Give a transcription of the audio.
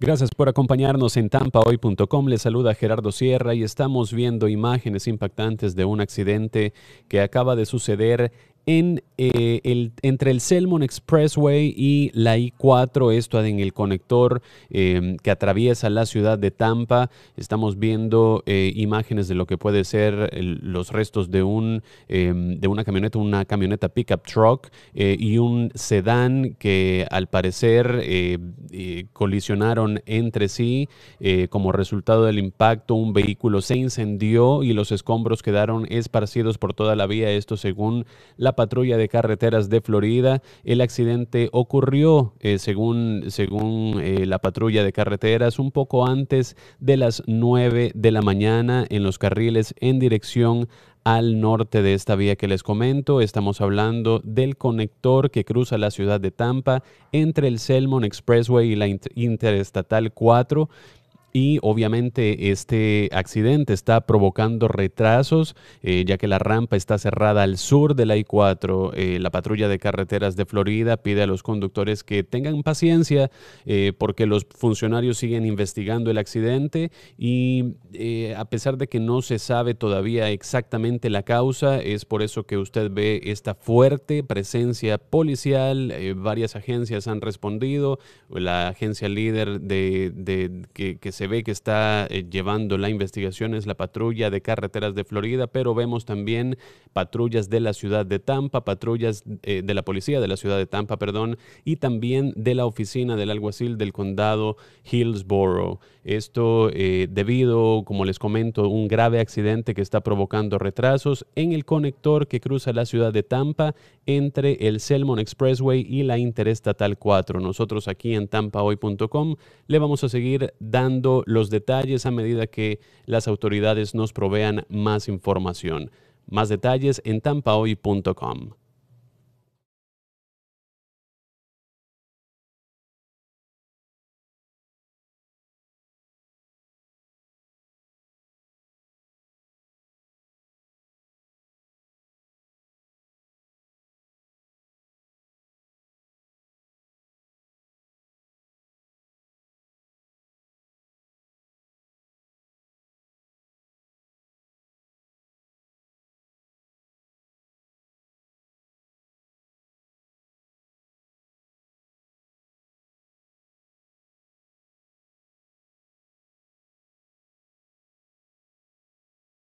Gracias por acompañarnos en tampahoy.com. Les saluda Gerardo Sierra y estamos viendo imágenes impactantes de un accidente que acaba de suceder en, eh, el, entre el Selmon Expressway y la I-4, esto en el conector em, que atraviesa la ciudad de Tampa. Estamos viendo eh, imágenes de lo que puede ser eh, los restos de, un, em, de una camioneta, una camioneta pickup truck y un sedán que al parecer colisionaron entre sí. como resultado del impacto, un vehículo se incendió y los escombros quedaron esparcidos por toda la vía, esto según la patrulla de carreteras de Florida. El accidente ocurrió, eh, según, según eh, la patrulla de carreteras, un poco antes de las 9 de la mañana en los carriles en dirección al norte de esta vía que les comento. Estamos hablando del conector que cruza la ciudad de Tampa entre el Selmon Expressway y la Interestatal 4 y obviamente este accidente está provocando retrasos, eh, ya que la rampa está cerrada al sur de la I-4. Eh, la patrulla de carreteras de Florida pide a los conductores que tengan paciencia eh, porque los funcionarios siguen investigando el accidente y a pesar de que no se sabe todavía exactamente la causa, es por eso que usted ve esta fuerte presencia policial. varias agencias han respondido, la agencia líder de, que se ve que está eh, llevando la investigación es la patrulla de carreteras de Florida, pero vemos también patrullas de la ciudad de Tampa, patrullas eh, de la policía de la ciudad de Tampa, perdón, y también de la oficina del alguacil del condado Hillsborough. Esto eh, debido, como les comento, un grave accidente que está provocando retrasos en el conector que cruza la ciudad de Tampa entre el Selmon Expressway y la Interestatal 4. Nosotros aquí en tampahoy.com le vamos a seguir dando los detalles a medida que las autoridades nos provean más información. Más detalles en tampahoy.com.